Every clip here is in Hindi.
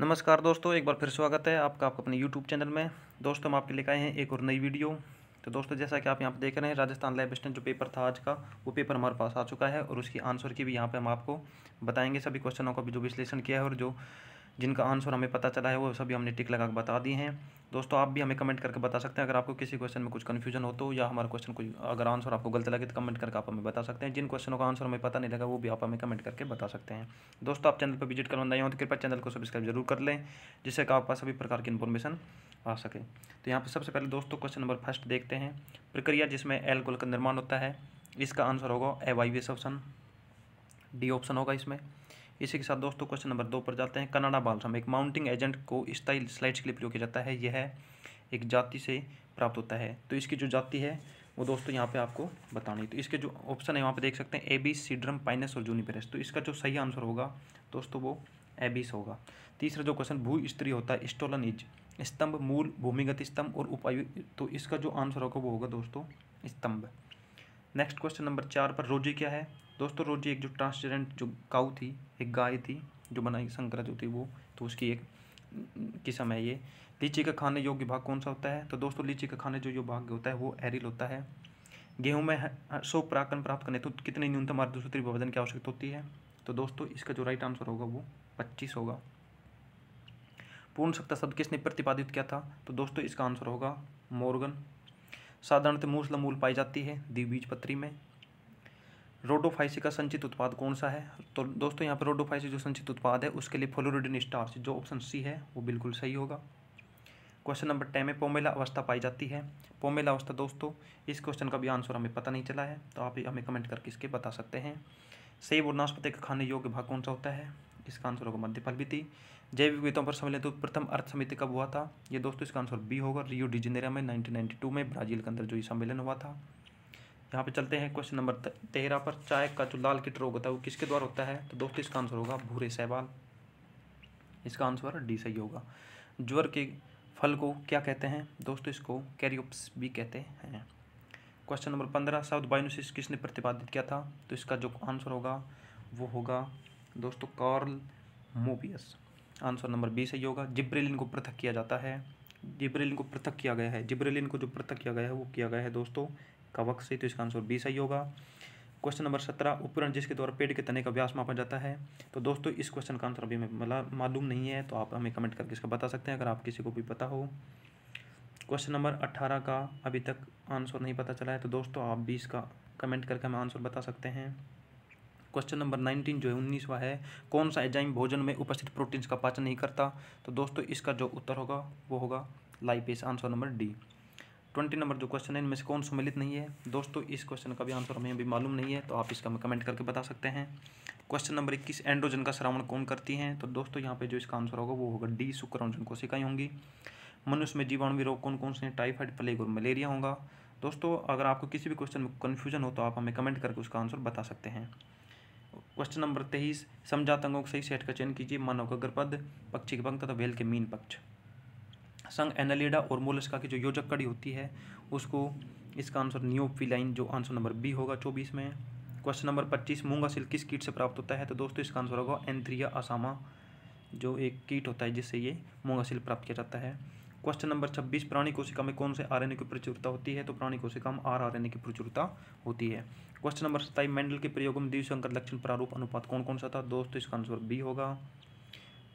नमस्कार दोस्तों एक बार फिर स्वागत है आपका आपका अपने यूट्यूब चैनल में दोस्तों हम आपके लिए आए हैं एक और नई वीडियो तो दोस्तों जैसा कि आप यहाँ पर देख रहे हैं राजस्थान लाइव स्टेंट जो पेपर था आज का वो पेपर हमारे पास आ चुका है और उसकी आंसर की भी यहाँ पर हम आपको बताएंगे सभी क्वेश्चनों का भी जो विश्लेषण किया है और जो जिनका आंसर हमें पता चला है वो सभी हमने टिक लगा बता दिए हैं दोस्तों आप भी हमें कमेंट करके बता सकते हैं अगर आपको किसी क्वेश्चन में कुछ कन्फ्यूजन हो तो या हमारा क्वेश्चन कुछ अगर आंसर आपको गलत लगे तो कमेंट करके आप हमें बता सकते हैं जिन क्वेश्चनों का आंसर हमें पता नहीं लगा वो भी आप हमें कमेंट करके बता सकते हैं दोस्तों आप चैनल पर विजिट करवाना हो तो कृपया चैनल को सब्सक्राइब जरूर कर लें जिससे कि आपका सभी प्रकार की इन्फॉर्मेशन आ सके तो यहाँ पर सबसे पहले दोस्तों क्वेश्चन नंबर फर्स्ट देखते हैं प्रक्रिया जिसमें गोल का निर्माण होता है इसका आंसर होगा ए वाई ऑप्शन डी ऑप्शन होगा इसमें इसी के साथ दोस्तों क्वेश्चन नंबर दो पर जाते हैं कनाडा बालसम एक माउंटिंग एजेंट को स्थाई स्लाइड्स के लिए प्रयोग किया जाता है यह एक जाति से प्राप्त होता है तो इसकी जो जाति है वो दोस्तों यहाँ पे आपको बतानी तो इसके जो ऑप्शन है वहाँ पे देख सकते हैं ए बी सीड्रम पाइनस और जूनीपेरस तो इसका जो सही आंसर होगा दोस्तों वो एबिस होगा तीसरा जो क्वेश्चन भू स्त्री होता है स्टोलन इज स्तंभ मूल भूमिगत स्तंभ और उपायु तो इसका जो आंसर होगा वो होगा दोस्तों स्तंभ नेक्स्ट क्वेश्चन नंबर चार पर रोजी क्या है दोस्तों रोजी एक जो ट्रांसजेंडर जो काऊ थी एक गाय थी जो बनाई संकरा जो थी वो तो उसकी एक किस्म है ये लीची का खाने योग्य भाग कौन सा होता है तो दोस्तों लीची का खाने जो भाग होता है वो एरिल होता है गेहूं में सौ पराकन प्राप्त करने तो कितने न्यूनतम सूत्री विभाजन की आवश्यकता होती है तो दोस्तों इसका जो राइट आंसर होगा वो पच्चीस होगा पूर्ण सत्ता शब्द किसने प्रतिपादित किया था तो दोस्तों इसका आंसर होगा मोर्गन साधारणतः मूसल मूल पाई जाती है द्विबीज पत्री में रोडोफाइसी का संचित उत्पाद कौन सा है तो दोस्तों यहाँ पर रोडोफाइसी जो संचित उत्पाद है उसके लिए फ्लोरिडिन स्टार्च जो ऑप्शन सी है वो बिल्कुल सही होगा क्वेश्चन नंबर टेन में पोमेला अवस्था पाई जाती है पोमेला अवस्था दोस्तों इस क्वेश्चन का भी आंसर हमें पता नहीं चला है तो आप हमें कमेंट करके इसके बता सकते हैं सेब और नाशपति का खाने योग्य भाग कौन सा होता है इसका आंसर होगा मध्य थी जैविक विविधताओं पर सम्मेलन तो प्रथम अर्थ समिति कब हुआ था ये दोस्तों इसका आंसर बी होगा रियो डिजिनेरा में 1992 में ब्राजील के अंदर जो ये सम्मेलन हुआ था यहाँ पे चलते हैं क्वेश्चन नंबर तेरह पर चाय का जो लाल किट रोग होता है वो किसके द्वारा होता है तो दोस्तों इसका आंसर होगा भूरे सहवाल इसका आंसर डी सही होगा ज्वर के फल को क्या कहते हैं दोस्तों इसको कैरियोप्स भी कहते हैं क्वेश्चन नंबर पंद्रह साउथ बायोनोसिस किसने प्रतिपादित किया था तो इसका जो आंसर होगा वो होगा दोस्तों Karl Mobius answer number B सही होगा जिब्रेलिन को पृथक किया जाता है जिब्रेलिन को पृथक किया गया है जिब्रेलिन को जो पृथक किया गया है वो किया गया है दोस्तों कवक से तो इसका आंसर बी सही होगा क्वेश्चन नंबर सत्रह उपकरण जिसके द्वारा पेड़ के तने का व्यास मापा जाता है तो दोस्तों इस क्वेश्चन का आंसर अभी मालूम नहीं है तो आप हमें कमेंट करके इसका बता सकते हैं अगर आप किसी को भी पता हो क्वेश्चन नंबर अट्ठारह का अभी तक आंसर नहीं पता चला है तो दोस्तों आप भी इसका कमेंट करके हमें आंसर बता सकते हैं क्वेश्चन नंबर नाइनटीन जो है उन्नीसवा है कौन सा एजाइम भोजन में उपस्थित प्रोटीन्स का पाचन नहीं करता तो दोस्तों इसका जो उत्तर होगा वो होगा lipase answer number D twenty number जो क्वेश्चन है इनमें से कौन सम्मिलित नहीं है दोस्तों इस क्वेश्चन का भी आंसर हमें अभी मालूम नहीं है तो आप इसका हमें कमेंट करके बता सकते हैं क्वेश्चन नंबर इक्कीस एंड्रोजन का श्रावण कौन करती हैं तो दोस्तों यहाँ पे जो इसका आंसर होगा वो होगा डी को सिकाई होंगी मनुष्य में जीवाणु रोग कौन कौन से हैं टाइफाइड प्लेग और मलेरिया होगा दोस्तों अगर आपको किसी भी क्वेश्चन में कन्फ्यूजन हो तो आप हमें कमेंट करके उसका आंसर बता सकते हैं क्वेश्चन नंबर तेईस समझात अंगों को सही सेट का चयन कीजिए मानव का गर्भपद पक्षी के पंख तथा वेल के मीन पक्ष संग एनालिडा और मोलस्का की जो योजक कड़ी होती है उसको इसका आंसर न्योफिलाइन जो आंसर नंबर बी होगा चौबीस में क्वेश्चन नंबर पच्चीस मूंगा सिल्क किस कीट से प्राप्त होता है तो दोस्तों इसका आंसर होगा एंथ्रिया असामा जो एक कीट होता है जिससे ये मूंगा सिल्क प्राप्त किया जाता है क्वेश्चन नंबर छब्बीस प्राणी कोशिका में कौन से आरएनए की प्रचुरता होती है तो प्राणी कोशिका में आर आरएनए की प्रचुरता होती है क्वेश्चन नंबर सत्ताईस मेंडल के प्रयोगों में द्विशंकर लक्षण प्रारूप अनुपात कौन कौन सा था दोस्तों इसका आंसर बी होगा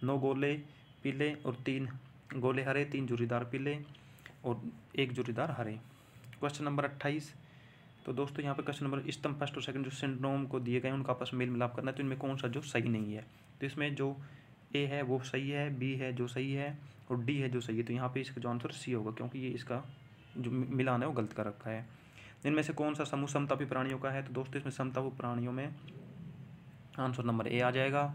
नौ गोले पीले और तीन गोले हरे तीन जुरीदार पीले और एक जुरीदार हरे क्वेश्चन नंबर अट्ठाईस तो दोस्तों यहाँ पर क्वेश्चन नंबर इष्टम फर्स्ट और सेकंड जो सिंड्रोम को दिए गए उनका आपस में मेल मिलाप करना है तो इनमें कौन सा जो सही नहीं है तो इसमें जो ए है वो सही है बी है जो सही है और डी है जो सही है तो यहाँ पे इसका जो आंसर सी होगा क्योंकि ये इसका जो मिलान है वो गलत कर रखा है इनमें से कौन सा समूह समतापी प्राणियों का है तो दोस्तों इसमें समतापी प्राणियों में आंसर नंबर ए आ जाएगा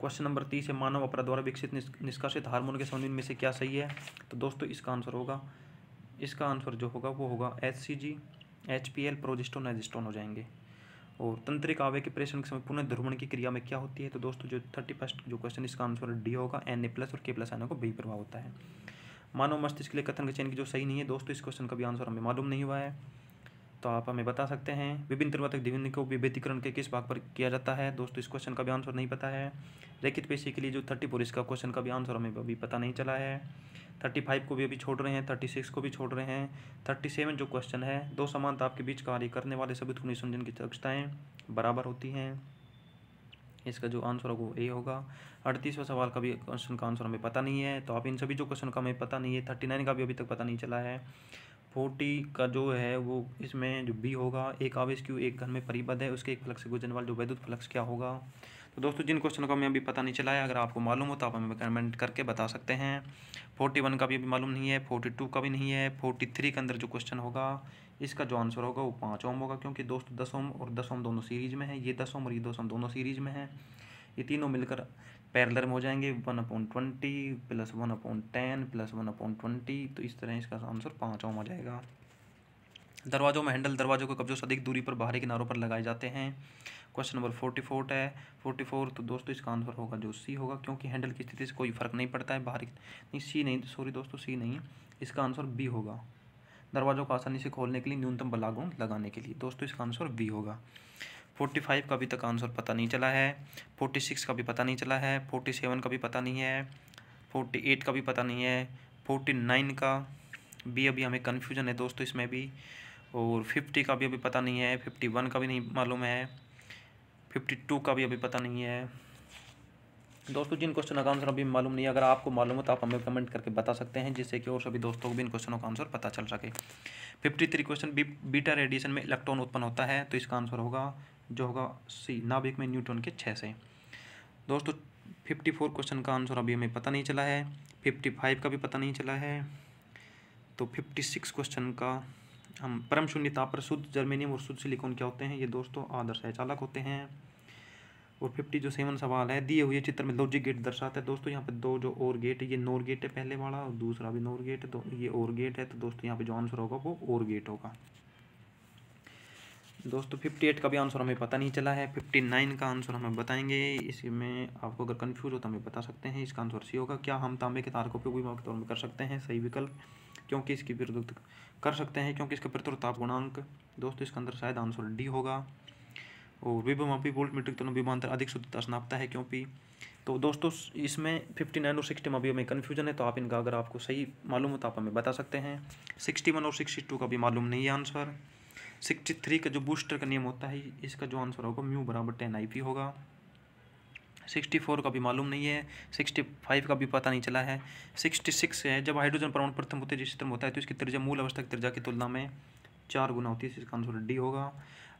क्वेश्चन नंबर तीस है मानव अपराध द्वारा विकसित निष्कासित हार्मोन के संबंध में से क्या सही है तो दोस्तों इसका आंसर होगा इसका आंसर जो होगा वो होगा H C G H P L progesterone एजिस्टोन हो जाएंगे और तंत्रिक आवे के प्रेषण के समय पुनः ध्रुवण की क्रिया में क्या होती है तो दोस्तों जो थर्टी फर्स्ट जो क्वेश्चन इसका आंसर डी होगा एन ए प्लस और के प्लस एन को बी प्रभाव होता है मानव मस्तिष्क के लिए कथन के चयन की जो सही नहीं है दोस्तों इस क्वेश्चन का भी आंसर हमें मालूम नहीं हुआ है तो आप हमें बता सकते हैं विभिन्न त्रिमात्रक ध्वनि को विभेदीकरण के किस भाग पर किया जाता है दोस्तों इस क्वेश्चन का भी आंसर नहीं पता है रेखित पेशी के लिए जो थर्टी फोर इसका क्वेश्चन का भी आंसर हमें अभी पता नहीं चला है थर्टी फाइव को भी अभी छोड़ रहे हैं थर्टी सिक्स को भी छोड़ रहे हैं थर्टी सेवन जो क्वेश्चन है दो समानता आपके बीच कार्य करने वाले सभी ध्वनि संजन की दक्षताएँ बराबर होती हैं इसका जो आंसर होगा वो ए होगा अड़तीसवा सवाल का भी क्वेश्चन का आंसर हमें पता नहीं है तो आप इन सभी जो क्वेश्चन का हमें पता नहीं है थर्टी नाइन का भी अभी तक पता नहीं चला है फोर्टी का जो है वो इसमें जो बी होगा एक आवेश क्यू एक घन में परिबद्ध है उसके एक फ्लक्स से गुजरने वाला जो वैद्युत फ्लक्स क्या होगा तो दोस्तों जिन क्वेश्चन का हमें अभी पता नहीं चला है अगर आपको मालूम हो तो आप हमें कमेंट करके बता सकते हैं फोर्टी वन का भी अभी मालूम नहीं है फोर्टी टू का भी नहीं है फोर्टी थ्री के अंदर जो क्वेश्चन होगा इसका जो आंसर होगा वो पाँच ओम होगा क्योंकि दोस्तों दस ओम और दस ओम दोनों सीरीज में है ये दस ओम और ये दस ओम दोनों सीरीज में है ये तीनों मिलकर पैरलर में हो जाएंगे one upon twenty plus one upon ten plus one upon twenty तो इस तरह इसका आंसर पाँच ओम हो जाएगा दरवाज़ों में हैंडल दरवाज़ों को कब्जों से अधिक दूरी पर बाहरी किनारों पर लगाए जाते हैं क्वेश्चन नंबर फोर्टी फोर है फोर्टी फोर तो दोस्तों इसका आंसर होगा जो सी होगा क्योंकि हैंडल की स्थिति से कोई फ़र्क नहीं पड़ता है बाहरी नहीं सी नहीं सॉरी दोस्तों सी नहीं इसका आंसर बी होगा दरवाज़ों को आसानी से खोलने के लिए न्यूनतम बलागों लगाने के लिए दोस्तों इसका आंसर बी होगा फोर्टी फाइव का अभी तक आंसर पता नहीं चला है फोर्टी सिक्स का भी पता नहीं चला है फोर्टी सेवन का भी पता नहीं है फोर्टी एट का भी पता नहीं है फोर्टी नाइन का भी अभी हमें कन्फ्यूजन है दोस्तों इसमें भी और फिफ्टी का भी अभी पता नहीं है फिफ्टी वन का भी नहीं मालूम है फिफ्टी टू का भी अभी पता नहीं है दोस्तों जिन क्वेश्चनों का आंसर अभी मालूम नहीं है अगर आपको मालूम हो तो आप हमें कमेंट करके बता सकते हैं जिससे कि और सभी दोस्तों को भी इन क्वेश्चनों का आंसर पता चल सके fifty three question beta radiation में इलेक्ट्रॉन उत्पन्न होता है तो इसका आंसर होगा जो होगा सी नाभिक में न्यूट्रॉन के छः से दोस्तों फिफ्टी फोर क्वेश्चन का आंसर अभी हमें पता नहीं चला है फिफ्टी फाइव का भी पता नहीं चला है तो फिफ्टी सिक्स क्वेश्चन का हम परम शून्य ताप पर शुद्ध जर्मेनियम और शुद्ध सिलिकॉन क्या होते हैं ये दोस्तों आदर्श है चालक होते हैं और फिफ्टी जो सेवन सवाल है दिए हुए चित्र में लॉजिक गेट दर्शाता है दोस्तों यहाँ पे दो जो और गेट है ये नोर गेट है पहले वाला और दूसरा भी नोर गेट है तो ये और गेट है तो दोस्तों यहाँ पे जो आंसर होगा वो और गेट होगा दोस्तों फिफ्टी एट का भी आंसर हमें पता नहीं चला है फिफ्टी नाइन का आंसर हमें बताएंगे इसमें आपको अगर कन्फ्यूज हो तो हमें बता सकते हैं इसका आंसर सी होगा क्या हम तांबे के तार का उपयोग विभाग के तौर में कर सकते हैं सही विकल्प क्योंकि इसकी विरुद्ध कर सकते हैं क्योंकि इसका प्रतुरताप गुणांक दोस्तों इसका अंदर शायद आंसर डी होगा और विभमापी वोल्ट मीट्रिक की विभांतर अधिक शुद्धता समाप्त है क्योंकि तो दोस्तों इसमें फिफ्टी नाइन और सिक्सटी में अभी हमें कन्फ्यूजन है तो आप इनका अगर आपको सही मालूम हो तो आप हमें बता सकते हैं सिक्सटी वन और सिक्सटी टू का भी मालूम नहीं है आंसर सिक्सटी थ्री का जो बूस्टर का नियम होता है इसका जो आंसर होगा म्यू बराबर टेन आई पी होगा सिक्सटी फोर का भी मालूम नहीं है सिक्सटी फाइव का भी पता नहीं चला है सिक्सटी सिक्स है जब हाइड्रोजन परमाणु प्रथम जिस तरह होता है तो इसकी त्रिज्या मूल अवस्था की त्रिज्या की तुलना में चार गुना होती है इसका आंसर डी होगा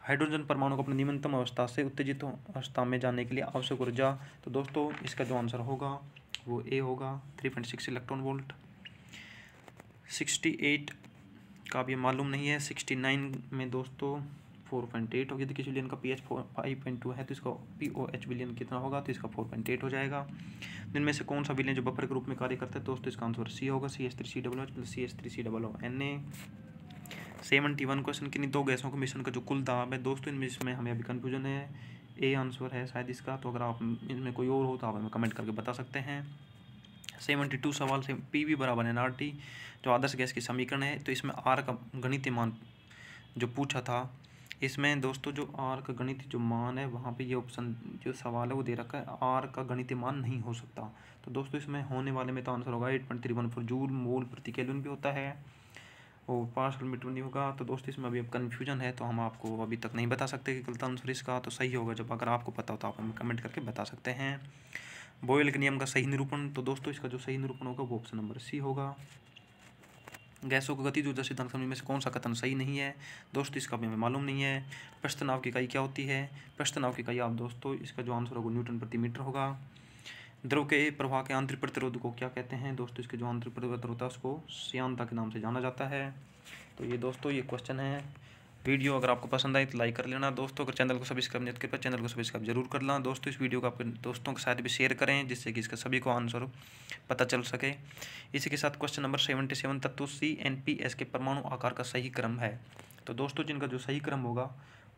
हाइड्रोजन परमाणु को अपनी निम्नतम अवस्था से उत्तेजित अवस्था में जाने के लिए आवश्यक ऊर्जा तो दोस्तों इसका जो आंसर होगा वो ए होगा three point six electron volt sixty eight का भी मालूम नहीं है सिक्सटी नाइन में दोस्तों फोर पॉइंट एट हो तो किसी बिलियन का P H five point two है तो इसका पी ओ एच बिलियन कितना होगा तो इसका फोर पॉइंट एट हो जाएगा दिन में से कौन सा बिलियन जो बफर के रूप में कार्य करता है तो दोस्तों इसका आंसर सी होगा C S three C double H plus C S three C double N A seventy one question किन्नी दो गैसों के मिशन का जो कुल दाब है दोस्तों इनमें इसमें हमें अभी कन्फ्यूजन है ए आंसर है शायद इसका तो अगर आप इनमें कोई और हो तो आप हमें कमेंट करके बता सकते हैं सेवेंटी टू सवाल से पी वी बराबर एन आर टी जो आदर्श गैस की समीकरण है तो इसमें आर का गणित मान जो पूछा था इसमें दोस्तों जो आर का गणित जो मान है वहाँ पे ये ऑप्शन जो सवाल है वो दे रखा है आर का गणित मान नहीं हो सकता तो दोस्तों इसमें होने वाले में तो आंसर होगा eight point three one four joule mole प्रति कैलून भी होता है और पार्सल मीटर नहीं होगा तो दोस्तों इसमें अभी अब कन्फ्यूजन है तो हम आपको अभी तक नहीं बता सकते कि गलत आंसर इसका तो सही होगा जब अगर आपको पता हो तो आप हमें कमेंट करके बता सकते हैं बोयल के नियम का सही निरूपण तो दोस्तों इसका जो सही निरूपण होगा वो ऑप्शन नंबर सी होगा गैसों का गति ऊर्जा सिद्धांत समझ में से कौन सा कथन सही नहीं है दोस्तों इसका भी हमें मालूम नहीं है नाव की इकाई क्या होती है प्रस्तनाव की इकाई आप दोस्तों इसका जो आंसर होगा न्यूटन प्रति मीटर होगा द्रव के प्रवाह के आंतरिक प्रतिरोध को क्या कहते हैं दोस्तों इसके जो आंतरिक प्रतिरोध होता है उसको श्यांता के नाम से जाना जाता है तो ये दोस्तों ये क्वेश्चन है वीडियो अगर आपको पसंद आए तो लाइक कर लेना दोस्तों अगर चैनल को सब्सक्राइब नहीं कृपया तो चैनल को सब्सक्राइब जरूर कर लेना दोस्तों इस वीडियो को आपके दोस्तों के साथ भी शेयर करें जिससे कि इसका सभी को आंसर पता चल सके इसी के साथ क्वेश्चन नंबर सेवेंटी सेवन तत्व सी एन पी एस के परमाणु आकार का सही क्रम है तो दोस्तों जिनका जो सही क्रम होगा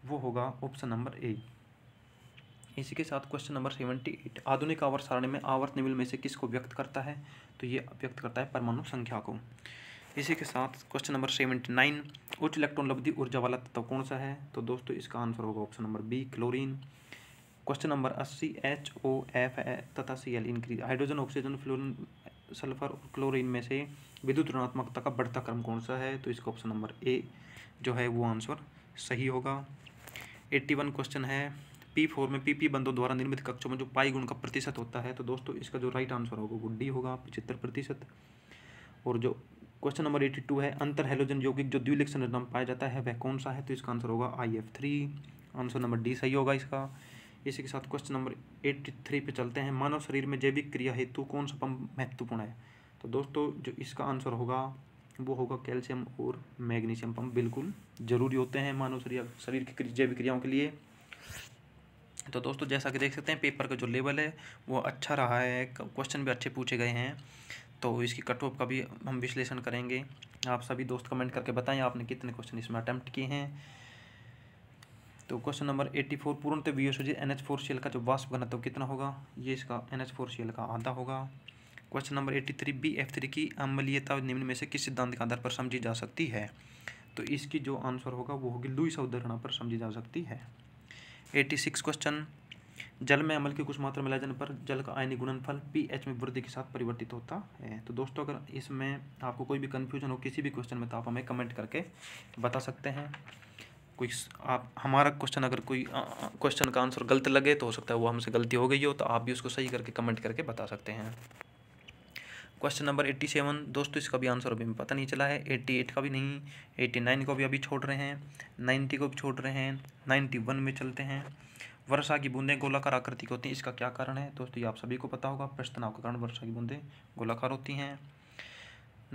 वो होगा ऑप्शन नंबर ए इसी के साथ क्वेश्चन नंबर सेवेंटी एट आधुनिक आवर्त सारणी में आवर्त निविल में से किसको व्यक्त करता है तो ये व्यक्त करता है परमाणु संख्या को इसी के साथ क्वेश्चन नंबर सेवेंटी नाइन उच्च इलेक्ट्रॉन लब्धि ऊर्जा वाला तत्व कौन सा है तो दोस्तों इसका आंसर होगा option number B chlorine question number अस्सी एच ओ एफ तथा C L increase hydrogen oxygen fluorine sulphur और क्लोरीन में से विद्युत ऋणात्मकता का बढ़ता क्रम कौन सा है तो इसका ऑप्शन नंबर ए जो है वो आंसर सही होगा एट्टी वन क्वेश्चन है पी फोर में पी पी बंदों द्वारा निर्मित कक्षों में जो पाई गुण का प्रतिशत होता है तो दोस्तों इसका जो राइट आंसर होगा वो डी होगा पचहत्तर प्रतिशत और जो क्वेश्चन नंबर एटी टू है अंतर हेलोजन यौगिक जो द्विलिक संरचना में पाया जाता है वह कौन सा है तो इसका आंसर होगा I F three answer number D सही होगा इसका इसी के साथ क्वेश्चन नंबर एट्टी थ्री पे चलते हैं मानव शरीर में जैविक क्रिया हेतु कौन सा पंप महत्वपूर्ण है तो दोस्तों जो इसका आंसर होगा वो होगा कैल्शियम और मैग्नीशियम पंप बिल्कुल ज़रूरी होते हैं मानव शरीर शरीर की जैविक क्रियाओं के लिए तो दोस्तों जैसा कि देख सकते हैं पेपर का जो लेवल है वो अच्छा रहा है क्वेश्चन भी अच्छे पूछे गए हैं तो इसकी कट ऑफ का भी हम विश्लेषण करेंगे आप सभी दोस्त कमेंट करके बताएं आपने कितने क्वेश्चन इसमें अटैम्प्ट किए हैं तो क्वेश्चन नंबर एट्टी फोर पूर्ण तो जी N H four C L का जो वास्प घनत्व कितना होगा ये इसका N H four C L का आधा होगा question number eighty three B F three की अमलीयता निम्न में से किस सिद्धांत के आधार पर समझी जा सकती है तो इसकी जो आंसर होगा वो होगी लुईस अवधारणा पर समझी जा सकती है एट्टी सिक्स क्वेश्चन जल में अमल की कुछ मात्रा मिला जाने पर जल का आयनी गुणनफल पीएच में वृद्धि के साथ परिवर्तित होता है तो दोस्तों अगर इसमें आपको कोई भी कन्फ्यूजन हो किसी भी क्वेश्चन में तो आप हमें कमेंट करके बता सकते हैं कोई आप हमारा क्वेश्चन अगर कोई क्वेश्चन का आंसर गलत लगे तो हो सकता है वो हमसे गलती हो गई हो तो आप भी उसको सही करके कमेंट करके बता सकते हैं क्वेश्चन नंबर एट्टी सेवन दोस्तों इसका भी आंसर अभी हमें पता नहीं चला है एट्टी एट का भी नहीं एट्टी नाइन को भी अभी छोड़ रहे हैं नाइन्टी को भी छोड़ रहे हैं नाइन्टी वन में चलते हैं वर्षा की बूंदें गोलाकार आकृति की होती हैं इसका क्या कारण है दोस्तों ये आप सभी को पता होगा प्रश्न तनाव का कारण वर्षा की बूंदें गोलाकार होती हैं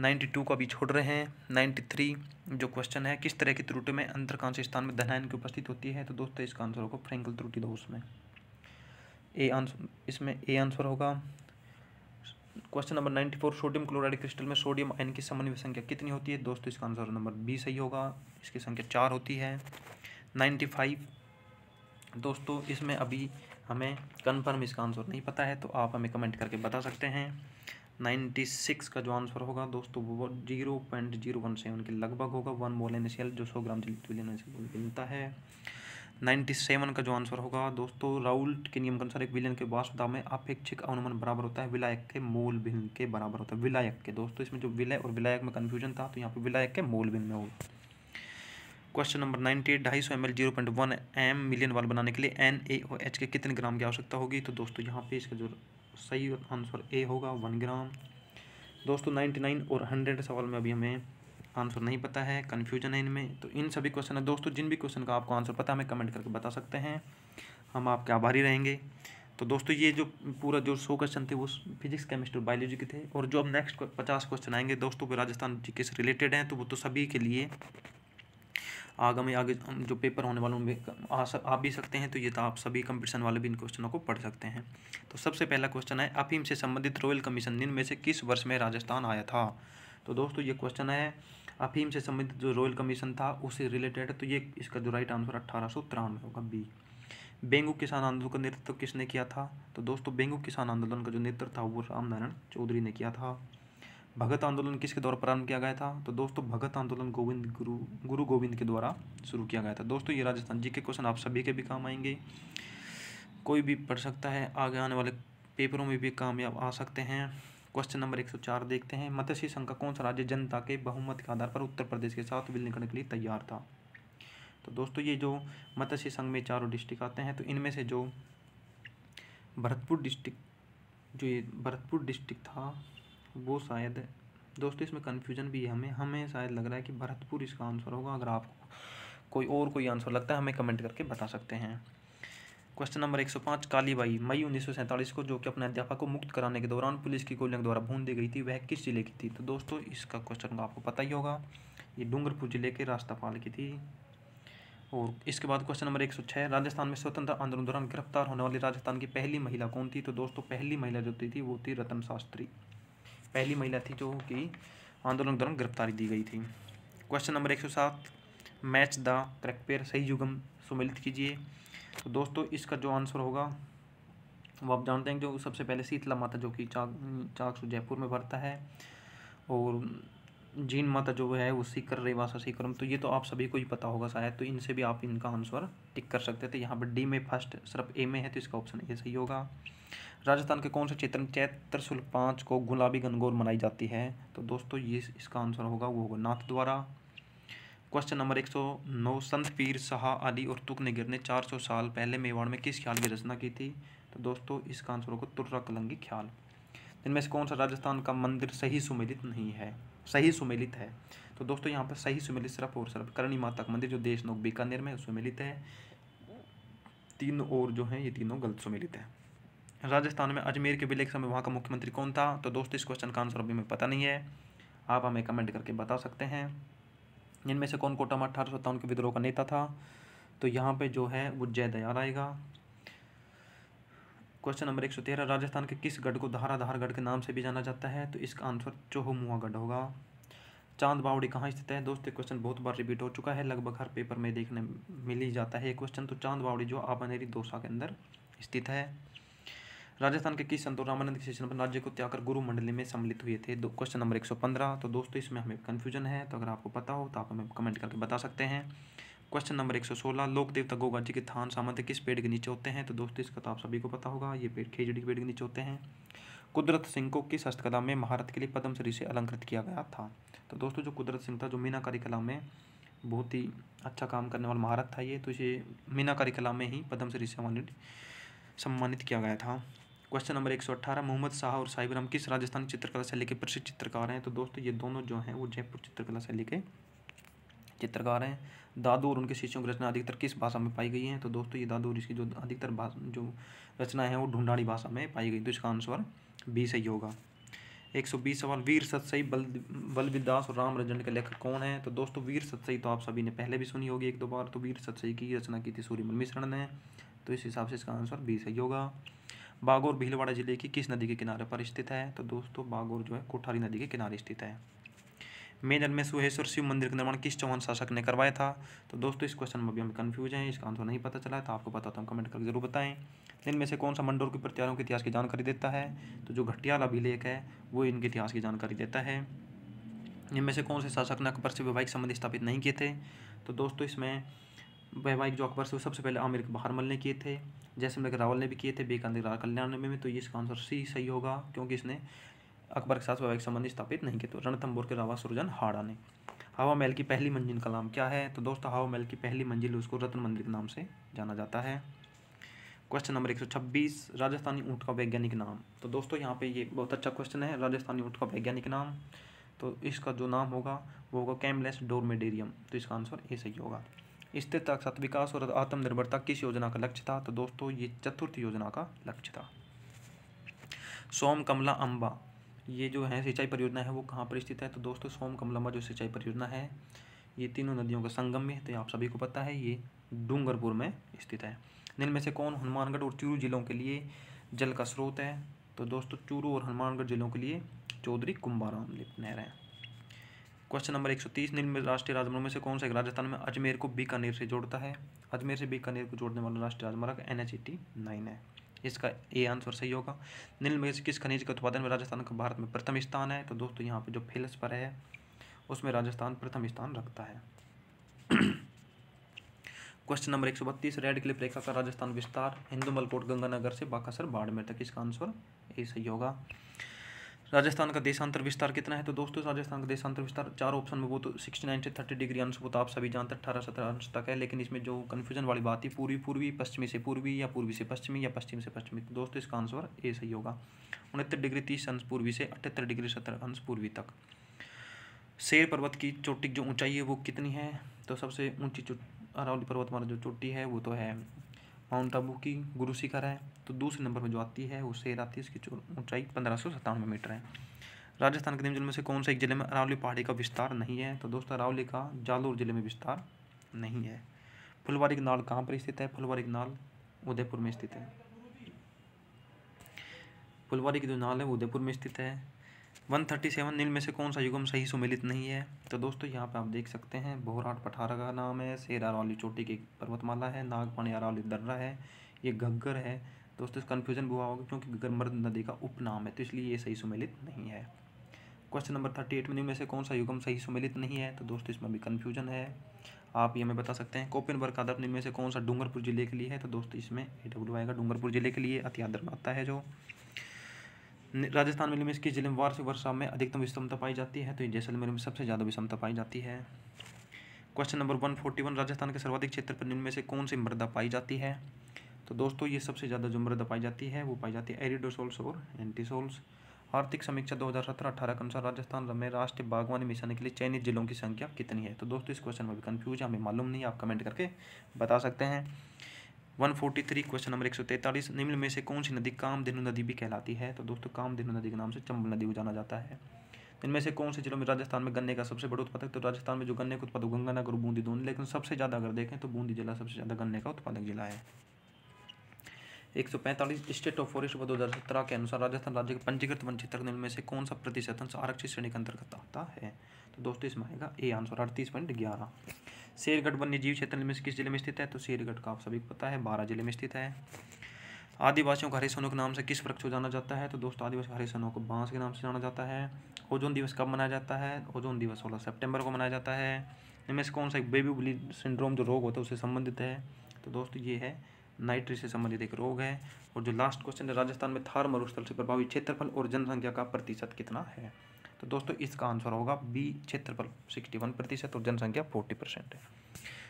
नाइन्टी टू को अभी छोड़ रहे हैं नाइन्टी थ्री जो क्वेश्चन है किस तरह की त्रुटि में अंतरकांश स्थान में धनायन की उपस्थित होती है तो दोस्तों इसका आंसर होगा फ्रेंकल त्रुटि दो उसमें ए आंसर इसमें ए आंसर होगा question number ninety four sodium chloride crystal में सोडियम आयन की समन्वय संख्या कितनी होती है दोस्तों इसका आंसर नंबर बी सही होगा इसकी संख्या चार होती है नाइन्टी फाइव दोस्तों इसमें अभी हमें कन्फर्म इसका आंसर नहीं पता है तो आप हमें कमेंट करके बता सकते हैं नाइन्टी सिक्स का जो आंसर होगा दोस्तों वो zero point zero one seven के लगभग होगा वन मोल एनिशियल जो सौ ग्राम जिलेन मिलता है नाइन्टी सेवन का जो आंसर होगा दोस्तों राहुल के नियम के अनुसार एक विलियन के वाष्प दाब में अपेक्षिक अनुमान बराबर होता है विलायक के मोल भिन्न के बराबर होता है विलायक के दोस्तों इसमें जो विलय और विलायक में कन्फ्यूजन था तो यहाँ पर विलायक के मोल भिन्न में होगा क्वेश्चन नंबर नाइनटी ढाई सौ M L zero point one M मिलियन वाल बनाने के लिए एन ए और एच के कितने ग्राम की आवश्यकता होगी तो दोस्तों यहाँ पे इसका जो सही आंसर ए होगा वन ग्राम दोस्तों नाइन्टी नाइन और हंड्रेड सवाल में अभी हमें आंसर नहीं पता है कन्फ्यूजन है इनमें तो इन सभी क्वेश्चन है दोस्तों जिन भी क्वेश्चन का आपको आंसर पता हमें कमेंट करके बता सकते हैं हम आपके आभारी रहेंगे तो दोस्तों ये जो पूरा जो सौ क्वेश्चन थे वो फिजिक्स केमिस्ट्री और बायोलॉजी के थे और जो अब नेक्स्ट पचास क्वेश्चन आएंगे दोस्तों वो राजस्थान जी के से रिलेटेड हैं तो वो तो सभी के लिए आगामी आगे जो पेपर होने वालों में आ, भी सकते हैं तो ये तो आप सभी कंपटीशन वाले भी इन क्वेश्चनों को पढ़ सकते हैं तो सबसे पहला क्वेश्चन है अफीम से संबंधित रॉयल कमीशन दिन में से किस वर्ष में राजस्थान आया था तो दोस्तों ये क्वेश्चन है अफीम से संबंधित जो रॉयल कमीशन था उससे रिलेटेड तो ये इसका जो राइट आंसर अट्ठारह सौ तिरानवे होगा बी बेंगू किसान आंदोलन का नेतृत्व किसने किया था तो दोस्तों बेंगू किसान आंदोलन का जो नेतृत्व था वो रामनारायण चौधरी ने किया था भगत आंदोलन किसके द्वारा प्रारंभ किया गया था तो दोस्तों भगत आंदोलन गोविंद गुरु गुरु गोविंद के द्वारा शुरू किया गया था दोस्तों ये राजस्थान जी के क्वेश्चन आप सभी के भी काम आएंगे कोई भी पढ़ सकता है आगे आने वाले पेपरों में भी कामयाब आ सकते हैं क्वेश्चन नंबर एक सौ चार देखते हैं मत्स्य संघ का कौन सा राज्य जनता के बहुमत के आधार पर उत्तर प्रदेश के साथ विलय करने के लिए तैयार था तो दोस्तों ये जो मत्स्य संघ में चारों डिस्ट्रिक्ट आते हैं तो इनमें से जो भरतपुर डिस्ट्रिक्ट जो ये भरतपुर डिस्ट्रिक्ट था वो शायद दोस्तों इसमें कन्फ्यूजन भी है हमें हमें शायद लग रहा है कि भरतपुर इसका आंसर होगा अगर आपको कोई और कोई आंसर लगता है हमें कमेंट करके बता सकते हैं क्वेश्चन नंबर एक सौ पाँच कालीबाई मई उन्नीस को जो कि अपने अध्यापक को मुक्त कराने के दौरान पुलिस की गोलियों द्वारा भून दी गई थी वह किस जिले की थी तो दोस्तों इसका क्वेश्चन तो आपको पता ही होगा ये डूंगरपुर जिले के रास्तापाल की थी और इसके बाद क्वेश्चन नंबर एक सौ छः राजस्थान में स्वतंत्र आंदोलन दौरान गिरफ्तार होने वाली राजस्थान की पहली महिला कौन थी तो दोस्तों पहली महिला जो थी वो थी रतन शास्त्री पहली महिला थी जो कि आंदोलन के दौरान गिरफ्तारी दी गई थी क्वेश्चन नंबर एक सौ सात मैच द करेक्ट पेयर सही युगम सुमिलित कीजिए तो दोस्तों इसका जो आंसर होगा वो आप जानते हैं जो सबसे पहले शीतला माता जो कि चाक चाक जयपुर में भरता है और जीन माता जो है वो सीकर रेवासा सीकरम तो ये तो आप सभी को ही पता होगा शायद तो इनसे भी आप इनका आंसर टिक कर सकते थे यहाँ पर डी में फर्स्ट सिर्फ ए में है तो इसका ऑप्शन ए सही होगा राजस्थान के कौन से क्षेत्र में चैत्र शुल्क पाँच को गुलाबी गनगौर मनाई जाती है तो दोस्तों ये इसका आंसर होगा वो होगा नाथ द्वारा क्वेश्चन नंबर एक सौ नौ संत पीर शाह अली और तुक निगिर ने चार सौ साल पहले मेवाड़ में किस ख्याल की रचना की थी तो दोस्तों इसका आंसर होगा तुर्रा कलंगी ख्याल इनमें से कौन सा राजस्थान का मंदिर सही सुमेलित नहीं है सही सुमेलित है तो दोस्तों यहाँ पर सही सुमेलित सिर्फ और सिर्फ करणी माता का मंदिर जो देश नोक बीकानेर में सुमेलित है तीन और जो हैं ये तीनों गलत सुमेलित हैं राजस्थान में अजमेर के विलय के समय वहाँ का मुख्यमंत्री कौन था तो दोस्तों इस क्वेश्चन का आंसर अभी हमें पता नहीं है आप हमें कमेंट करके बता सकते हैं इनमें से कौन कोटा में अठारह सौ के विद्रोह का नेता था तो यहाँ पे जो है वो जय दयाल आएगा क्वेश्चन नंबर एक सौ तेरह राजस्थान के किस गढ़ को धाराधार गढ़ के नाम से भी जाना जाता है तो इसका आंसर चोहमुआगढ़ गढ़ होगा चांद बावड़ी कहाँ स्थित है दोस्तों क्वेश्चन बहुत बार रिपीट हो चुका है लगभग हर पेपर में देखने मिल ही जाता है ये क्वेश्चन तो चांद बावड़ी जो आबानेरी दोसा के अंदर स्थित है राजस्थान के किस संतो रामानंद के पर राज्य को त्याग कर गुरु मंडली में सम्मिलित हुए थे दो क्वेश्चन नंबर एक सौ पंद्रह तो दोस्तों इसमें हमें कन्फ्यूजन है तो अगर आपको पता हो तो आप हमें कमेंट करके बता सकते हैं क्वेश्चन नंबर 116 लोक देवता गोगा जी के थान सामंत किस पेड़ के नीचे होते हैं तो दोस्तों इसका तो आप सभी को पता होगा ये पेड़ खेजड़ी के पेड़ के नीचे होते हैं कुदरत सिंह को किस हस्तकला में महारत के लिए पद्मश्री से अलंकृत किया गया था तो दोस्तों जो कुदरत सिंह था जो मीनाकारी कला में बहुत ही अच्छा काम करने वाला महारत था ये तो इसे मीनाकारी कला में ही पद्मश्री से सम्मानित सम्मानित किया गया था क्वेश्चन नंबर एक मोहम्मद शाह और साहिब राम किस राजस्थान चित्रकला शैली के प्रसिद्ध चित्रकार हैं तो दोस्तों ये दोनों जो हैं वो जयपुर चित्रकला शैली के चित्रकार हैं दादू और उनके शिष्यों की रचना अधिकतर किस भाषा में पाई गई है तो दोस्तों ये दादू और इसकी जो अधिकतर जो रचना है वो ढूंढाड़ी भाषा में पाई गई तो इसका आंसर बी सही होगा एक सौ बीस सवाल वीर सतसई बल बलविदास और राम रजन के लेखक कौन है तो दोस्तों वीर सतसई तो आप सभी ने पहले भी सुनी होगी एक दो बार तो वीर सतसई की रचना की थी सूर्यमल मिश्रण ने तो इस हिसाब से इसका आंसर बी सही होगा बागौर भीलवाड़ा जिले की किस नदी के किनारे पर स्थित है तो दोस्तों बागौर जो है कोठारी नदी के किनारे स्थित है मेजर में सुहेश्वर शिव मंदिर का निर्माण किस चौहान शासक ने करवाया था तो दोस्तों इस क्वेश्चन में भी हम कन्फ्यूज हैं इसका आंसर नहीं पता चला तो आपको पता तो हम कमेंट करके जरूर बताएं इनमें से कौन सा मंडोर के प्रत्यारों के इतिहास की जानकारी देता है तो जो घटियाल अभिलेख है वो इनके इतिहास की जानकारी देता है इनमें से कौन से शासक ने अकबर से वैवाहिक संबंध स्थापित नहीं किए थे तो दोस्तों इसमें वैवाहिक जो अकबर से वो सबसे पहले आमिर के बहारमल ने किए थे जैसे मेरे रावल ने भी किए थे बेकांत कल्याण में, में तो ये इसका आंसर सी सही होगा क्योंकि इसने अकबर के साथ वैवाहिक संबंध स्थापित नहीं किए तो रणथम्बोर के रावा सुरजन हाड़ा ने हवा महल की पहली मंजिल का नाम क्या है तो दोस्तों हवा महल की पहली मंजिल उसको रत्न मंदिर के नाम से जाना जाता है क्वेश्चन नंबर एक राजस्थानी ऊँट का वैज्ञानिक नाम तो दोस्तों यहाँ पे ये बहुत अच्छा क्वेश्चन है राजस्थानी ऊँट का वैज्ञानिक नाम तो इसका जो नाम होगा वो होगा कैमलेस डोरमेडेरियम तो इसका आंसर ए सही होगा स्थिरता के साथ विकास और आत्मनिर्भरता किस योजना का लक्ष्य था तो दोस्तों ये चतुर्थ योजना का लक्ष्य था सोम कमला अम्बा ये जो है सिंचाई परियोजना है वो कहाँ पर स्थित है तो दोस्तों सोम कमलम्बा जो सिंचाई परियोजना है ये तीनों नदियों का संगम में तो आप सभी को पता है ये डूंगरपुर में स्थित है में से कौन हनुमानगढ़ और चूरू जिलों के लिए जल का स्रोत है तो दोस्तों चूरू और हनुमानगढ़ जिलों के लिए चौधरी कुंभाराम लिप्त नहर है क्वेश्चन नंबर एक सौ तीस निर्मित राष्ट्रीय राजमार्ग में से कौन सा राजस्थान में अजमेर को बीकानेर से जोड़ता है अजमेर से बीकानेर को जोड़ने वाला राष्ट्रीय राजमार्ग एन एच टी नाइन है इसका ए आंसर सही होगा निम्न में से किस खनिज के उत्पादन में राजस्थान का भारत में प्रथम स्थान है तो दोस्तों यहाँ पे जो फेलस पर है उसमें राजस्थान प्रथम स्थान रखता है क्वेश्चन नंबर एक सौ बत्तीस रेड क्लिप रेखा का राजस्थान विस्तार हिंदू मलकोट गंगानगर से बाकासर बाड़मेर तक इसका आंसर ए सही होगा राजस्थान का देशांतर विस्तार कितना है तो दोस्तों राजस्थान का देशांतर विस्तार चार ऑप्शन में वो तो सिक्सटी नाइन से थर्टी डिग्री अंश वो तो आप सभी जानते हैं अठारह सत्रह अंश तक है लेकिन इसमें जो कन्फ्यूजन वाली बात है पूर्वी पूर्वी पश्चिमी से पूर्वी या पूर्वी से पश्चिमी या पश्चिम से पश्चिमी तो दोस्तों इसका आंसर ए सही होगा उनहत्तर डिग्री तीस अंश पूर्वी से अठहत्तर डिग्री सत्तर अंश पूर्वी तक शेर पर्वत की चोटी जो ऊंचाई है वो कितनी है तो सबसे ऊंची अरावली पर्वत हमारा जो चोटी है वो तो है माउंट आबू की गुरु शिखर है तो दूसरे नंबर पर जो आती है वो शेर आती है उसकी ऊंचाई पंद्रह सौ मीटर है राजस्थान के निम्न जिले में से कौन से एक जिले में अरावली पहाड़ी का विस्तार नहीं है तो दोस्तों अरावली का जालौर जिले में विस्तार नहीं है फुलवारी नाल कहाँ पर स्थित है फुलवारी नाल उदयपुर में स्थित है फुलवारी की जो नाल है वो उदयपुर में स्थित है वन थर्टी सेवन नील में से कौन सा युगम सही सुमेलित नहीं है तो दोस्तों यहाँ पे आप देख सकते हैं बोहराट पठारा का नाम है शेर अरावली चोटी की पर्वतमाला है नागपाणी अरावली दर्रा है ये घग्गर है दोस्तों इस कन्फ्यूजन भी हुआ होगा क्योंकि गर्मर नदी का उपनाम है तो इसलिए ये सही सुमेलित नहीं है क्वेश्चन नंबर थर्टी एट में निम्न से कौन सा युगम सही सुमेलित नहीं है तो दोस्तों इसमें भी कन्फ्यूजन है आप ये हमें बता सकते हैं कोपिन वर्ग आदर निम्न से कौन सा डूंगरपुर जिले के लिए है तो दोस्तों इसमें ए डब्ल्यू आएगा डूंगरपुर जिले के लिए अति आदर आता है जो राजस्थान में इसके जिले में वार्षिक वर्षा में अधिकतम विषमता पाई जाती है तो ये जैसलमेर में सबसे ज़्यादा विषमता पाई जाती है question number one forty one Rajasthan के सर्वाधिक क्षेत्र पर निम्न में से कौन सी मृदा पाई जाती है तो दोस्तों ये सबसे ज़्यादा जो मृदा पाई जाती है वो पाई जाती है एरिडोसोल्स और एंटीसोल्स आर्थिक समीक्षा 2017-18 के अनुसार राजस्थान में राष्ट्रीय बागवानी मिशन के लिए चयनित जिलों की संख्या कितनी है तो दोस्तों इस क्वेश्चन में भी कन्फ्यूज हमें मालूम नहीं आप कमेंट करके बता सकते हैं 143 क्वेश्चन नंबर 143 निम्न में से कौन सी नदी कामधेनु नदी भी कहलाती है तो दोस्तों कामधेनु नदी के नाम से चंबल नदी को जाना जाता है इनमें से कौन से जिलों में राजस्थान में गन्ने का सबसे बड़ा उत्पादक तो राजस्थान में जो गन्ने का उत्पादक गंगानगर और बूंदी दोनों लेकिन सबसे ज़्यादा अगर देखें तो बूंदी जिला सबसे ज़्यादा गन्ने का उत्पादक जिला है एक सौ पैंतालीस स्टेट ऑफ फॉरेस्ट दो हज़ार सत्रह के अनुसार राजस्थान राज्य के पंजीकृत वन क्षेत्र में से कौन सा प्रतिशत आरक्षित श्रेणी के अंतर्गत आता है तो दोस्तों इसमें आएगा ए आंसर अड़तीस पॉइंट ग्यारह शेरगढ़ वन्य जीव क्षेत्र में किस जिले में स्थित है तो शेरगढ़ का आप सभी को पता है बारह जिले में स्थित है आदिवासियों का हरे के नाम से किस वृक्ष को जाना जाता है तो दोस्तों आदिवासी हरिशनों को बांस के नाम से जाना जाता है ओजोन दिवस कब मनाया जाता है ओजोन दिवस सोलह सेप्टेम्बर को मनाया जाता है इनमें से कौन सा एक बेबी बुली सिंड्रोम जो रोग होता है उससे संबंधित है तो दोस्तों ये है नाइट्री से संबंधित एक रोग है और जो लास्ट क्वेश्चन है राजस्थान में थार मरुस्थल से प्रभावित क्षेत्रफल और जनसंख्या का प्रतिशत कितना है तो दोस्तों इसका आंसर होगा बी क्षेत्रफल सिक्सटी वन प्रतिशत और जनसंख्या फोर्टी परसेंट है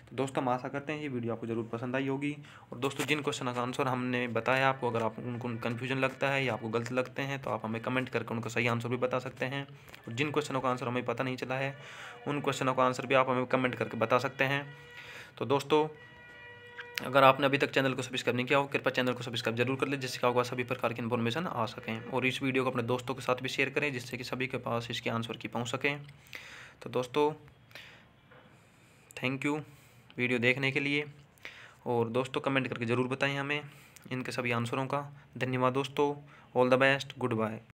तो दोस्तों हम आशा करते हैं ये वीडियो आपको ज़रूर पसंद आई होगी और दोस्तों जिन क्वेश्चन का आंसर हमने बताया आपको अगर आप उनको कन्फ्यूजन लगता है या आपको गलत लगते हैं तो आप हमें कमेंट करके उनका सही आंसर भी बता सकते हैं और जिन क्वेश्चनों का आंसर हमें पता नहीं चला है उन क्वेश्चनों का आंसर भी आप हमें कमेंट करके बता सकते हैं तो दोस्तों अगर आपने अभी तक चैनल को सब्सक्राइब नहीं किया हो कृपया चैनल को सब्सक्राइब जरूर कर ले जिससे आपको सभी प्रकार की इन्फॉर्मेशन आ सकें और इस वीडियो को अपने दोस्तों के साथ भी शेयर करें जिससे कि सभी के पास इसके आंसर की पहुँच सकें तो दोस्तों थैंक यू वीडियो देखने के लिए और दोस्तों कमेंट करके ज़रूर बताएं हमें इनके सभी आंसरों का धन्यवाद दोस्तों all the best good bye